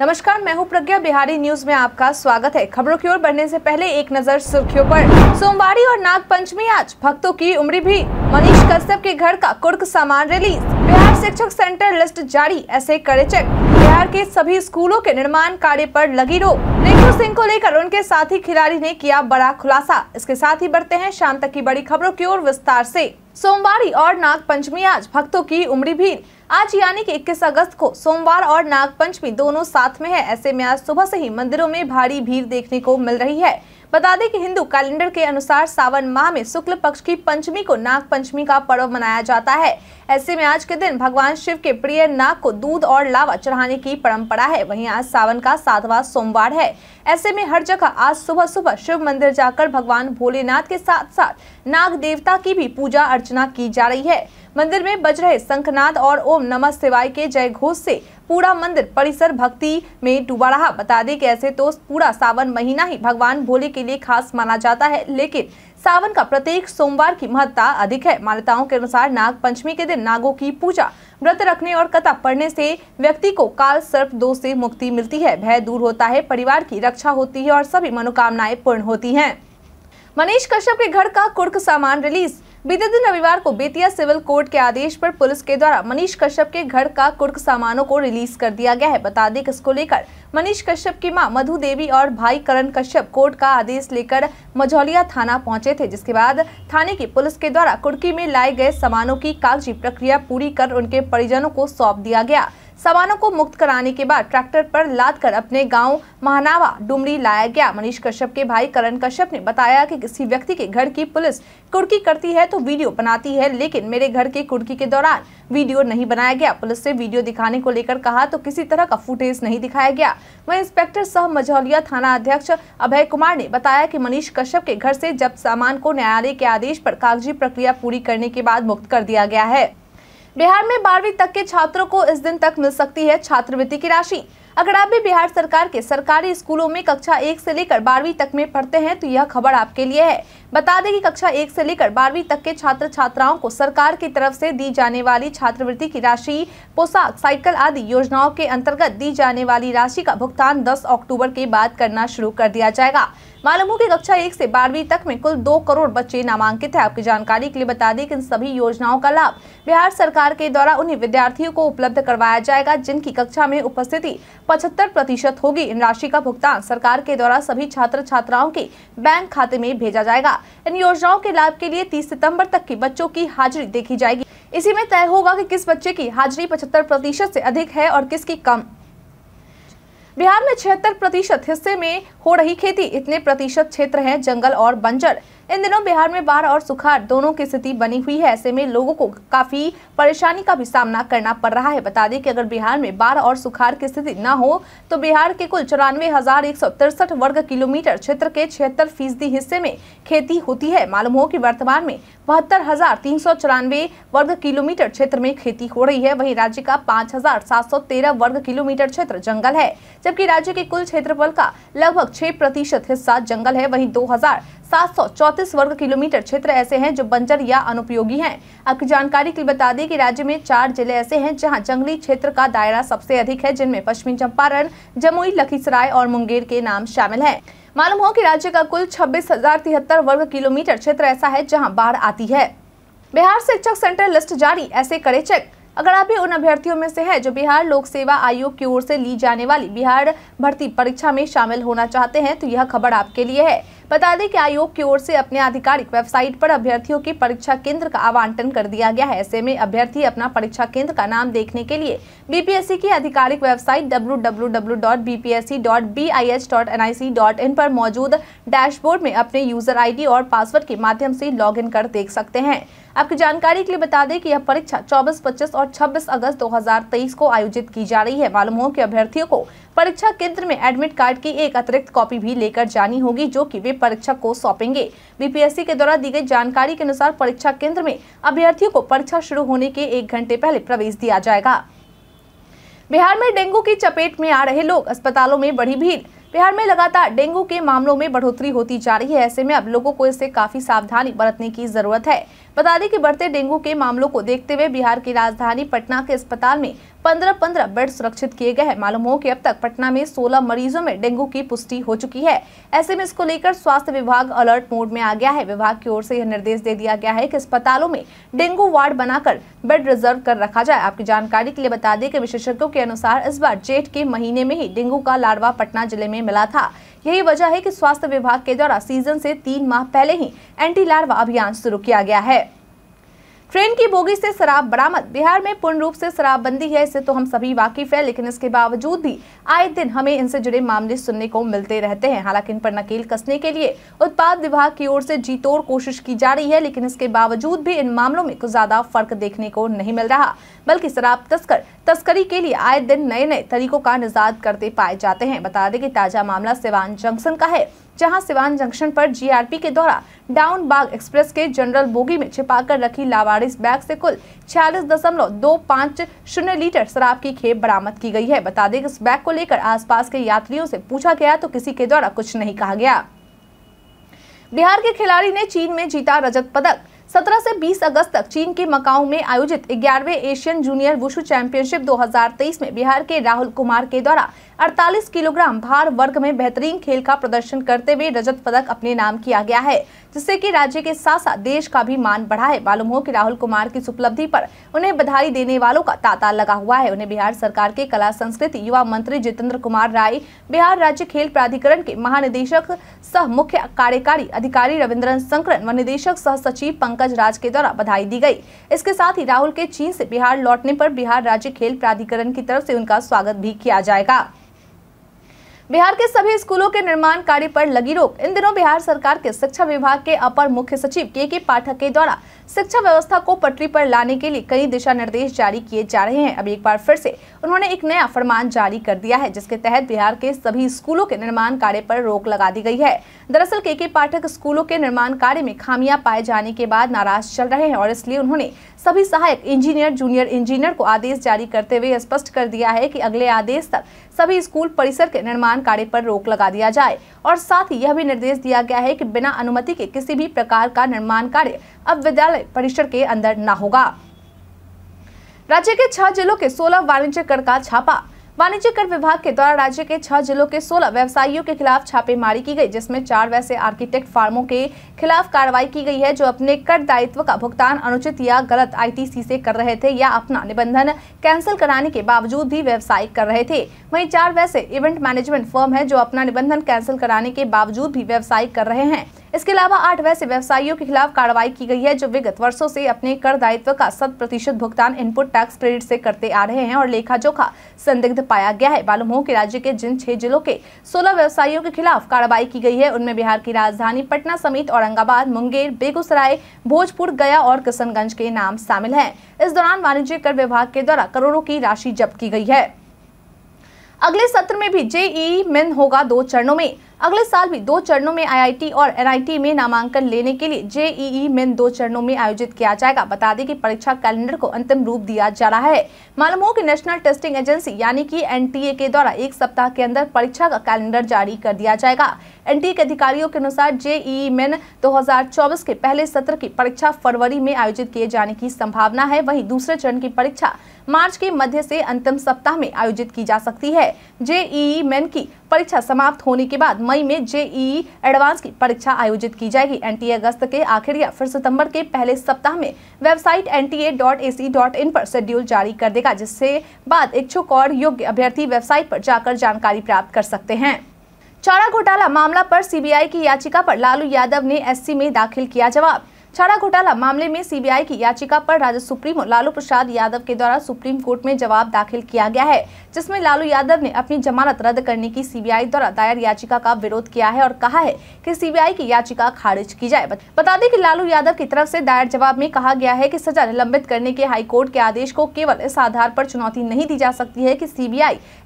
नमस्कार मैं हूं प्रज्ञा बिहारी न्यूज में आपका स्वागत है खबरों की ओर बढ़ने से पहले एक नजर सुर्खियों पर सोमवारी और नाग पंचमी आज भक्तों की उम्र भी मनीष कश्यप के घर का कुर्क सामान रिलीज बिहार शिक्षक सेंटर लिस्ट जारी ऐसे करे चेक बिहार के सभी स्कूलों के निर्माण कार्य पर लगी रोक रिंकू सिंह को लेकर उनके साथी खिलाड़ी ने किया बड़ा खुलासा इसके साथ ही बढ़ते हैं शाम तक की बड़ी खबरों की ओर विस्तार से सोमवार और नाग पंचमी आज भक्तों की उमड़ी भीड़ आज यानी कि 21 अगस्त को सोमवार और नाग पंचमी दोनों साथ में है ऐसे में आज सुबह से ही मंदिरों में भारी भीड़ देखने को मिल रही है बता दें कि हिंदू कैलेंडर के अनुसार सावन माह में शुक्ल पक्ष की पंचमी को नाग पंचमी का पर्व मनाया जाता है ऐसे में आज के दिन भगवान शिव के प्रिय नाग को दूध और लावा चढ़ाने की परंपरा है वहीं आज सावन का सातवा सोमवार है ऐसे में हर जगह आज सुबह सुबह शिव मंदिर जाकर भगवान भोलेनाथ के साथ साथ नाग देवता की भी पूजा अर्चना की जा रही है मंदिर में बज रहे शंखनाद और ओम नमः शिवाय के जय घोष से पूरा मंदिर परिसर भक्ति में डूबा रहा बता दें कि ऐसे तो पूरा सावन महीना ही भगवान भोले के लिए खास माना जाता है लेकिन सावन का प्रत्येक सोमवार की महत्ता अधिक है मान्यताओं के अनुसार नाग पंचमी के दिन नागों की पूजा व्रत रखने और कथा पढ़ने से व्यक्ति को काल सर्प दोष से मुक्ति मिलती है भय दूर होता है परिवार की रक्षा होती है और सभी मनोकामनाएं पूर्ण होती हैं मनीष कश्यप के घर का कुर्क सामान रिलीज बीते दिन रविवार को बेतिया सिविल कोर्ट के आदेश पर पुलिस के द्वारा मनीष कश्यप के घर का कुर्क सामानों को रिलीज कर दिया गया है बता दें इसको लेकर मनीष कश्यप की मां मधु देवी और भाई करण कश्यप कोर्ट का आदेश लेकर मझौलिया थाना पहुंचे थे जिसके बाद थाने की पुलिस के द्वारा कुर्की में लाए गए सामानों की कागजी प्रक्रिया पूरी कर उनके परिजनों को सौंप दिया गया सामानों को मुक्त कराने के बाद ट्रैक्टर पर लाद कर अपने गाँव महानावा डुमरी लाया गया मनीष कश्यप के भाई करण कश्यप ने बताया कि किसी व्यक्ति के घर की पुलिस कुड़की करती है तो वीडियो बनाती है लेकिन मेरे घर के कुड़की के दौरान वीडियो नहीं बनाया गया पुलिस से वीडियो दिखाने को लेकर कहा तो किसी तरह का फुटेज नहीं दिखाया गया वही इंस्पेक्टर सह मझौलिया थाना अध्यक्ष अभय कुमार ने बताया की मनीष कश्यप के घर ऐसी जब सामान को न्यायालय के आदेश आरोप कागजी प्रक्रिया पूरी करने के बाद मुक्त कर दिया गया है बिहार में बारहवीं तक के छात्रों को इस दिन तक मिल सकती है छात्रवृत्ति की राशि अगर आप भी बिहार सरकार के सरकारी स्कूलों में कक्षा एक से लेकर बारहवीं तक में पढ़ते हैं तो यह खबर आपके लिए है बता दें कि कक्षा एक से लेकर बारहवीं तक के छात्र छात्राओं को सरकार की तरफ से दी जाने वाली छात्रवृत्ति की राशि पोशाक साइकिल आदि योजनाओं के अंतर्गत दी जाने वाली राशि का भुगतान दस अक्टूबर के बाद करना शुरू कर दिया जाएगा मालूम हो कि कक्षा एक से बारहवीं तक में कुल दो करोड़ बच्चे नामांकित है आपकी जानकारी के लिए बता दें कि इन सभी योजनाओं का लाभ बिहार सरकार के द्वारा उन्हीं विद्यार्थियों को उपलब्ध करवाया जाएगा जिनकी कक्षा में उपस्थिति पचहत्तर प्रतिशत होगी इन राशि का भुगतान सरकार के द्वारा सभी छात्र छात्राओं के बैंक खाते में भेजा जाएगा इन योजनाओं के लाभ के लिए तीस सितम्बर तक की बच्चों की हाजिरी देखी जाएगी इसी में तय होगा कि किस बच्चे की हाजिरी 75 प्रतिशत से अधिक है और किसकी कम बिहार में छिहत्तर प्रतिशत हिस्से में हो रही खेती इतने प्रतिशत क्षेत्र हैं जंगल और बंजर इन दिनों बिहार में बाढ़ और सुखाड़ दोनों की स्थिति बनी हुई है ऐसे में लोगों को काफी परेशानी का भी सामना करना पड़ रहा है बता दें कि अगर बिहार में बाढ़ और सुखाड़ की स्थिति न हो तो बिहार के कुल चौरानवे वर्ग किलोमीटर क्षेत्र के छिहत्तर फीसदी हिस्से में खेती होती है मालूम हो कि वर्तमान में बहत्तर वर्ग किलोमीटर क्षेत्र में खेती हो रही है वही राज्य का पाँच वर्ग किलोमीटर क्षेत्र जंगल है जबकि राज्य के कुल क्षेत्रफल का लगभग छह प्रतिशत हिस्सा जंगल है वही दो चौतीस वर्ग किलोमीटर क्षेत्र ऐसे हैं जो बंजर या अनुपयोगी हैं आपकी जानकारी के लिए बता दें कि राज्य में चार जिले ऐसे हैं जहां जंगली क्षेत्र का दायरा सबसे अधिक है जिनमें पश्चिमी चंपारण जमुई लखीसराय और मुंगेर के नाम शामिल है मालूम हो की राज्य का कुल छब्बीस वर्ग किलोमीटर क्षेत्र ऐसा है जहाँ बाढ़ आती है बिहार शिक्षक सेंटर लिस्ट जारी ऐसे करे चेक अगर आप भी उन अभ्यर्थियों में से है जो बिहार लोक सेवा आयोग की ओर से ली जाने वाली बिहार भर्ती परीक्षा में शामिल होना चाहते हैं तो यह खबर आपके लिए है बता दें कि आयोग की ओर से अपने आधिकारिक वेबसाइट पर अभ्यर्थियों के परीक्षा केंद्र का आवंटन कर दिया गया है ऐसे में अभ्यर्थी अपना परीक्षा केंद्र का नाम देखने के लिए बीपीएससी की आधिकारिक वेबसाइट डब्ल्यू पर मौजूद डैशबोर्ड में अपने यूजर आई और पासवर्ड के माध्यम से लॉग कर देख सकते हैं आपकी जानकारी के लिए बता दें कि यह परीक्षा 24, 25 और 26 अगस्त 2023 को आयोजित की जा रही है मालूम हो कि अभ्यर्थियों को परीक्षा केंद्र में एडमिट कार्ड की एक अतिरिक्त कॉपी भी लेकर जानी होगी जो कि वे परीक्षा को सौंपेंगे बीपीएससी के द्वारा दी गई जानकारी के अनुसार परीक्षा केंद्र में अभ्यर्थियों को परीक्षा शुरू होने के एक घंटे पहले प्रवेश दिया जाएगा बिहार में डेंगू की चपेट में आ रहे लोग अस्पतालों में बड़ी भीड़ बिहार में लगातार डेंगू के मामलों में बढ़ोतरी होती जा रही है ऐसे में अब लोगों को इससे काफी सावधानी बरतने की जरूरत है बता दें कि बढ़ते डेंगू के मामलों को देखते हुए बिहार की राजधानी पटना के अस्पताल में पंद्रह पंद्रह बेड सुरक्षित किए गए हैं मालूम हो कि अब तक पटना में सोलह मरीजों में डेंगू की पुष्टि हो चुकी है ऐसे में इसको लेकर स्वास्थ्य विभाग अलर्ट मोड में आ गया है विभाग की ओर से यह निर्देश दे दिया गया है कि अस्पतालों में डेंगू वार्ड बनाकर बेड रिजर्व कर रखा जाए आपकी जानकारी के लिए बता दें कि विशेषज्ञों के अनुसार इस बार जेठ के महीने में ही डेंगू का लाड़वा पटना जिले में मिला था यही वजह है कि स्वास्थ्य विभाग के द्वारा सीजन से तीन माह पहले ही एंटी लार्वा अभियान शुरू किया गया है ट्रेन की बोगी से शराब बरामद बिहार में पूर्ण रूप से शराबबंदी है इससे तो हम सभी वाकिफ है लेकिन इसके बावजूद भी आए दिन हमें इनसे जुड़े मामले सुनने को मिलते रहते हैं हालांकि इन पर नकेल कसने के लिए उत्पाद विभाग की ओर से जीतोड़ कोशिश की जा रही है लेकिन इसके बावजूद भी इन मामलों में कुछ ज्यादा फर्क देखने को नहीं मिल रहा बल्कि शराब तस्कर तस्करी के लिए आए दिन नए नए तरीकों का निजात करते पाए जाते हैं बता दें कि ताजा मामला सिवान जंक्शन का है जहां सिवान जंक्शन पर जीआरपी के द्वारा डाउन बाग एक्सप्रेस के जनरल बोगी में छिपाकर रखी लावारिस बैग से कुल छियालीस दशमलव दो पाँच शून्य लीटर शराब की खेप बरामद की गई है बता दें कि इस बैग को लेकर आसपास के यात्रियों से पूछा गया तो किसी के द्वारा कुछ नहीं कहा गया बिहार के खिलाड़ी ने चीन में जीता रजत पदक 17 से 20 अगस्त तक चीन के मकाऊ में आयोजित ग्यारहवे एशियन जूनियर विश्व चैंपियनशिप 2023 में बिहार के राहुल कुमार के द्वारा 48 किलोग्राम भार वर्ग में बेहतरीन खेल का प्रदर्शन करते हुए रजत पदक अपने नाम किया गया है जिससे कि राज्य के साथ साथ देश का भी मान बढ़ा है मालूम हो कि राहुल कुमार की उपलब्धि पर उन्हें बधाई देने वालों का तांता लगा हुआ है उन्हें बिहार सरकार के कला संस्कृति युवा मंत्री जितेंद्र कुमार राय बिहार राज्य खेल प्राधिकरण के महानिदेशक सह मुख्य कार्यकारी अधिकारी रविन्द्रन संकरण व निदेशक सह सचिव पंकज पंकज राज के द्वारा बधाई दी गई इसके साथ ही राहुल के चीन से बिहार लौटने पर बिहार राज्य खेल प्राधिकरण की तरफ से उनका स्वागत भी किया जाएगा बिहार के सभी स्कूलों के निर्माण कार्य पर लगी रोक इन दिनों बिहार सरकार के शिक्षा विभाग के अपर मुख्य सचिव के के पाठक के द्वारा शिक्षा व्यवस्था को पटरी पर लाने के लिए कई दिशा निर्देश जारी किए जा रहे हैं अब एक बार फिर से उन्होंने एक नया फरमान जारी कर दिया है जिसके तहत बिहार के सभी स्कूलों के निर्माण कार्य पर रोक लगा दी गई है दरअसल के के पाठक स्कूलों के निर्माण कार्य में खामियां पाए जाने के बाद नाराज चल रहे हैं और इसलिए उन्होंने सभी सहायक इंजीनियर जूनियर इंजीनियर को आदेश जारी करते हुए स्पष्ट कर दिया है की अगले आदेश तक सभी स्कूल परिसर के निर्माण निर्माण कार्य पर रोक लगा दिया जाए और साथ ही यह भी निर्देश दिया गया है कि बिना अनुमति के किसी भी प्रकार का निर्माण कार्य अब विद्यालय परिसर के अंदर न होगा राज्य के छह जिलों के सोलह वाणिज्य कर का छापा वाणिज्य कर विभाग के द्वारा राज्य के छह जिलों के सोलह व्यवसायियों के खिलाफ छापेमारी की गई जिसमें चार वैसे आर्किटेक्ट फार्मों के खिलाफ कार्रवाई की गई है जो अपने कर दायित्व का भुगतान अनुचित या गलत आईटीसी से कर रहे थे या अपना निबंधन कैंसिल कराने के बावजूद भी व्यवसाय कर रहे थे वही चार वैसे इवेंट मैनेजमेंट फर्म है जो अपना निबंधन कैंसिल कराने के बावजूद भी व्यवसाय कर रहे हैं इसके अलावा आठ वैसे व्यवसायियों के खिलाफ कार्रवाई की गई है जो विगत वर्षों से अपने कर दायित्व का शत प्रतिशत भुगतान इनपुट टैक्स क्रेडिट से करते आ रहे हैं और लेखा जोखा संदिग्ध पाया गया है मालूम हो कि राज्य के जिन छह जिलों के सोलह व्यवसायियों के खिलाफ कार्रवाई की गई है उनमें बिहार की राजधानी पटना समेत औरंगाबाद मुंगेर बेगूसराय भोजपुर गया और किशनगंज के नाम शामिल है इस दौरान वाणिज्य कर विभाग के द्वारा करोड़ों की राशि जब्त की गई है अगले सत्र में भी जेई मिन होगा दो चरणों में अगले साल भी दो चरणों में आईआईटी और एनआईटी में नामांकन लेने के लिए जेईई e e मेन दो चरणों में आयोजित किया जाएगा बता दें कि परीक्षा कैलेंडर को अंतिम रूप दिया जा रहा है मालूम हो कि नेशनल टेस्टिंग एजेंसी यानी कि एनटीए के द्वारा एक सप्ताह के अंदर परीक्षा का कैलेंडर जारी कर दिया जाएगा एनटीए के अधिकारियों के अनुसार जेईई e मेन दो के पहले सत्र की परीक्षा फरवरी में आयोजित किए जाने की संभावना है वही दूसरे चरण की परीक्षा मार्च के मध्य से अंतिम सप्ताह में आयोजित की जा सकती है जेईई मेन की परीक्षा समाप्त होने के बाद मई में जेईई एडवांस की परीक्षा आयोजित की जाएगी एनटीए अगस्त के आखिर या फिर सितंबर के पहले सप्ताह में वेबसाइट एन पर शेड्यूल जारी कर देगा जिससे बाद इच्छुक और योग्य अभ्यर्थी वेबसाइट पर जाकर जानकारी प्राप्त कर सकते हैं चारा घोटाला मामला पर सीबीआई की याचिका पर लालू यादव ने एससी में दाखिल किया जवाब चारा घोटाला मामले में सीबीआई की याचिका पर राज्य सुप्रीमो लालू प्रसाद यादव के द्वारा सुप्रीम कोर्ट में जवाब दाखिल किया गया है जिसमें लालू यादव ने अपनी जमानत रद्द करने की सीबीआई द्वारा दायर याचिका का विरोध किया है और कहा है कि सीबीआई की याचिका खारिज की जाए बता दें कि लालू यादव की तरफ से दायर जवाब में कहा गया है की सजा निलंबित करने के हाईकोर्ट के आदेश को केवल इस आधार आरोप चुनौती नहीं दी जा सकती है की सी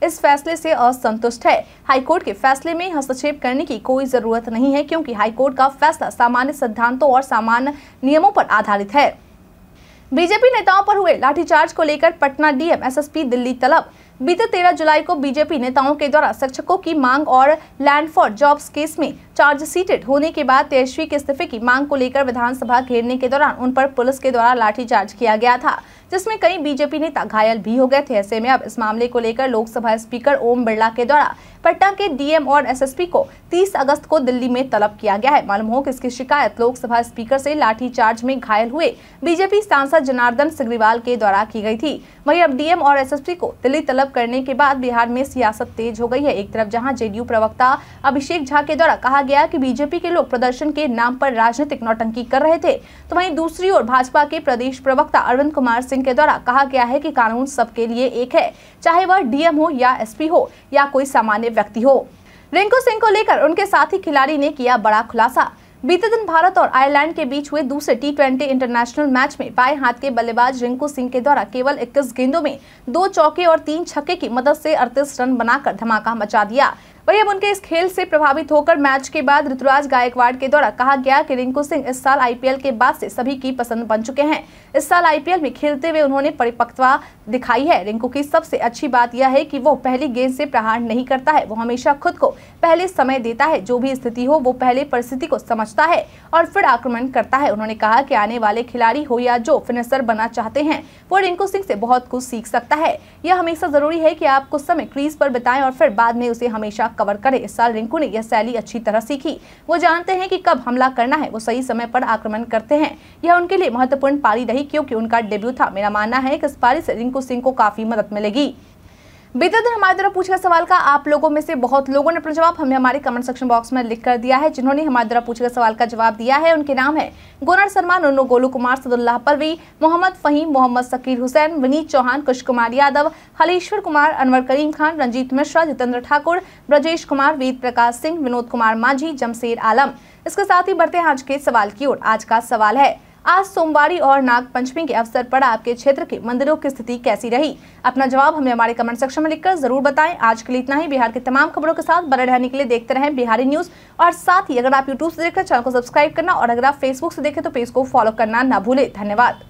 इस फैसले ऐसी असंतुष्ट है हाईकोर्ट के फैसले में हस्तक्षेप करने की कोई जरूरत नहीं है क्यूँकी हाईकोर्ट का फैसला सामान्य सिद्धांतों और सामान्य नियमों पर आधारित है बीजेपी नेताओं पर हुए लाठीचार्ज को लेकर पटना डीएम एसएसपी दिल्ली तलब बीते तेरह जुलाई को बीजेपी नेताओं के द्वारा शिक्षकों की मांग और लैंड फॉर जॉब्स केस में चार्जशीटेड होने के बाद तेजस्वी के इस्तीफे की मांग को लेकर विधानसभा घेरने के दौरान उन पर पुलिस के द्वारा लाठीचार्ज किया गया था जिसमें कई बीजेपी नेता घायल भी हो गए थे ऐसे में अब इस मामले को लेकर लोकसभा स्पीकर ओम बिरला के द्वारा पटना के डीएम और एसएसपी को 30 अगस्त को दिल्ली में तलब किया गया है मालूम हो कि इसकी शिकायत लोकसभा स्पीकर से लाठीचार्ज में घायल हुए बीजेपी सांसद जनार्दन सिग्रीवाल के द्वारा की गई थी वहीं अब डीएम और एसएसपी को दिल्ली तलब करने के बाद बिहार में सियासत तेज हो गई है एक तरफ जहां जेडीयू प्रवक्ता अभिषेक झा के द्वारा कहा गया की बीजेपी के लोग प्रदर्शन के नाम पर राजनीतिक नौटंकी कर रहे थे तो वही दूसरी ओर भाजपा के प्रदेश प्रवक्ता अरविंद कुमार सिंह सिंह के द्वारा कहा गया है कि कानून सबके लिए एक है चाहे वह डीएम हो या एसपी हो या कोई सामान्य व्यक्ति हो रिंकू सिंह को लेकर उनके साथी खिलाड़ी ने किया बड़ा खुलासा बीते दिन भारत और आयरलैंड के बीच हुए दूसरे टी ट्वेंटी इंटरनेशनल मैच में बाएं हाथ के बल्लेबाज रिंकू सिंह के द्वारा केवल 21 गेंदों में दो चौके और तीन छक्के की मदद से अड़तीस रन बनाकर धमाका मचा दिया वही अब उनके इस खेल से प्रभावित होकर मैच के बाद ऋतुराज गायकवाड़ के द्वारा कहा गया कि रिंकू सिंह इस साल आईपीएल के बाद से सभी की पसंद बन चुके हैं इस साल आईपीएल में खेलते हुए उन्होंने परिपक्वता दिखाई है रिंकू की सबसे अच्छी बात यह है की वो पहली गेंद से प्रहार नहीं करता है वो हमेशा खुद को पहले समय देता है जो भी स्थिति हो वो पहले परिस्थिति को समझता है और फिर आक्रमण करता है उन्होंने कहा की आने वाले खिलाड़ी हो या जो फिनिशर बना चाहते हैं वो रिंकू सिंह से बहुत कुछ सीख सकता है यह हमेशा जरूरी है कि आप कुछ समय क्रीज पर बिताएं और फिर बाद में उसे हमेशा कवर करे इस साल रिंकू ने यह शैली अच्छी तरह सीखी वो जानते हैं की कब हमला करना है वो सही समय पर आक्रमण करते हैं यह उनके लिए महत्वपूर्ण पारी रही क्योंकि उनका डेब्यू था मेरा मानना है की इस पारी से रिंकू सिंह को काफी मदद मिलेगी बीते दिन हमारे द्वारा पूछे गए सवाल का आप लोगों में से बहुत लोगों ने अपना जवाब हमें हमारे कमेंट सेक्शन बॉक्स में लिख कर दिया है जिन्होंने हमारे द्वारा पूछे गए सवाल का जवाब दिया है उनके नाम है गोनर शर्मा नोनो गोलू कुमार सदुल्लाह पलवी मोहम्मद फहीम मोहम्मद सकीर हुसैन विनीत चौहान कुश कुमार यादव हलेश्वर कुमार अनवर करीम खान रंजीत मिश्रा जितेंद्र ठाकुर ब्रजेश कुमार वेद प्रकाश सिंह विनोद कुमार मांझी जमशेर आलम इसके साथ ही बढ़ते हैं आज के सवाल की ओर आज का सवाल है आज सोमवारी और नाग पंचमी के अवसर पर आपके क्षेत्र के मंदिरों की स्थिति कैसी रही अपना जवाब हमें हमारे कमेंट सेक्शन में लिखकर जरूर बताएं आज के लिए इतना ही बिहार के तमाम खबरों के साथ बने रहने के लिए देखते रहें बिहारी न्यूज और साथ ही अगर आप यूट्यूब से देखकर चैनल को सब्सक्राइब करना और अगर आप फेसबुक से देखें तो पेज को फॉलो करना ना भूले धन्यवाद